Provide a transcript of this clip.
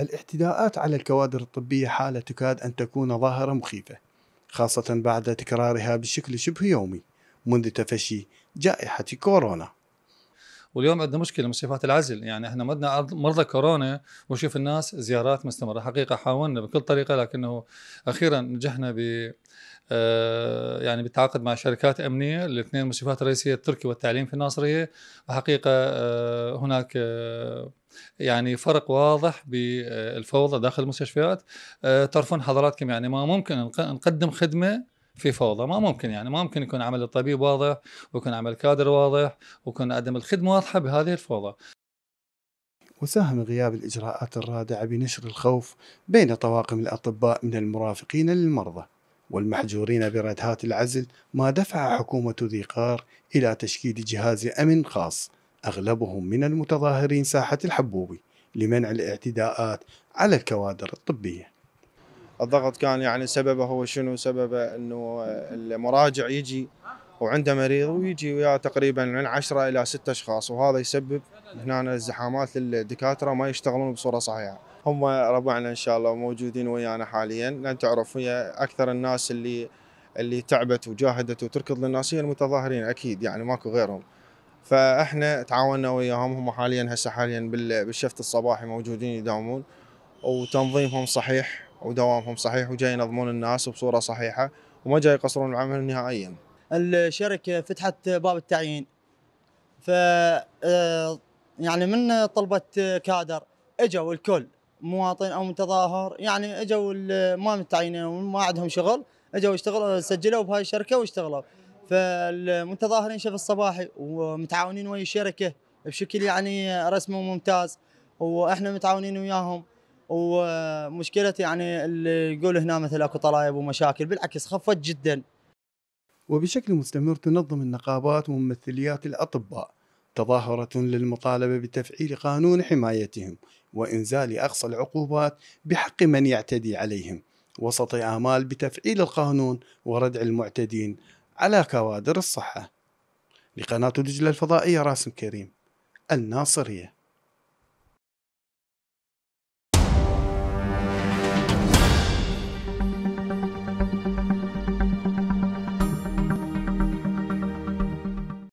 الاعتداءات على الكوادر الطبية حالة تكاد أن تكون ظاهرة مخيفة خاصة بعد تكرارها بشكل شبه يومي منذ تفشي جائحة كورونا واليوم عندنا مشكله مستشفيات العزل يعني احنا مدنا مرضى كورونا وشوف الناس زيارات مستمره حقيقه حاولنا بكل طريقه لكنه اخيرا نجحنا ب آه، يعني بالتعاقد مع شركات امنيه الاثنين المستشفيات الرئيسيه التركي والتعليم في الناصريه وحقيقه آه، هناك آه، يعني فرق واضح بالفوضى داخل المستشفيات تعرفون حضراتكم يعني ما ممكن نقدم خدمه في فوضى ما ممكن يعني ما ممكن يكون عمل الطبيب واضح ويكون عمل كادر واضح ويكون عدم الخدمه واضحه بهذه الفوضى وساهم غياب الإجراءات الرادعة بنشر الخوف بين طواقم الأطباء من المرافقين للمرضى والمحجورين بردهات العزل ما دفع حكومة ذي قار إلى تشكيل جهاز أمن خاص أغلبهم من المتظاهرين ساحة الحبوبي لمنع الاعتداءات على الكوادر الطبية الضغط كان يعني سببه هو شنو سببه انه المراجع يجي وعنده مريض ويجي وياه تقريبا من 10 الى 6 اشخاص وهذا يسبب هنا الزحامات للدكاتره ما يشتغلون بصوره صحيحه هم ربعنا ان شاء الله موجودين ويانا حاليا لان تعرف هي اكثر الناس اللي اللي تعبت وجاهدت وتركض للناس هي المتظاهرين اكيد يعني ماكو غيرهم فاحنا تعاوننا وياهم هم حاليا هسه حاليا بالشفت الصباحي موجودين يداومون وتنظيمهم صحيح ودوامهم صحيح وجاي ينظمون الناس بصوره صحيحه وما جاي يقصرون العمل نهائيا. الشركه فتحت باب التعيين ف آه، يعني من طلبت كادر اجوا الكل مواطن او متظاهر يعني اجوا ما متعينين وما عندهم شغل اجوا اشتغلوا سجلوا بهاي الشركه واشتغلوا فالمتظاهرين شاف الصباحي ومتعاونين ويا الشركه بشكل يعني رسمي وممتاز واحنا متعاونين وياهم ومشكله يعني اللي يقول هنا مثل اكو طلايب ومشاكل بالعكس خفت جدا وبشكل مستمر تنظم النقابات وممثليات الاطباء تظاهره للمطالبه بتفعيل قانون حمايتهم وانزال اقصى العقوبات بحق من يعتدي عليهم وسط امال بتفعيل القانون وردع المعتدين على كوادر الصحه لقناه دجله الفضائيه راسم كريم الناصريه